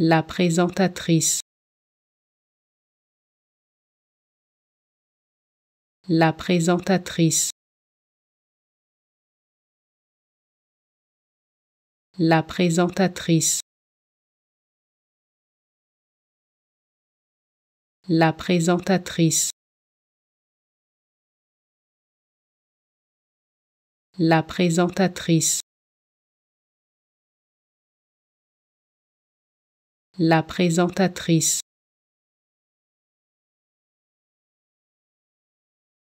La présentatrice. La présentatrice. La présentatrice. La présentatrice. La présentatrice. La présentatrice.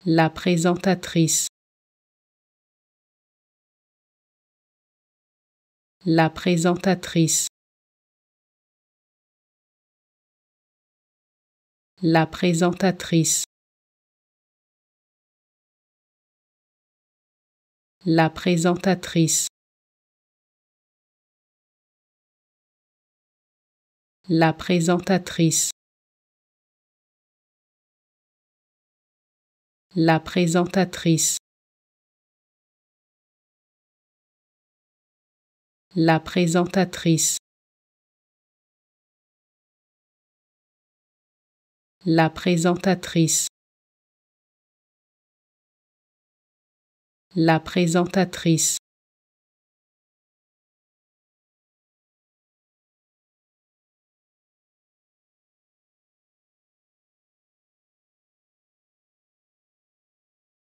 La présentatrice. La présentatrice. La présentatrice. La présentatrice. La présentatrice. La présentatrice. La présentatrice. La présentatrice. La présentatrice.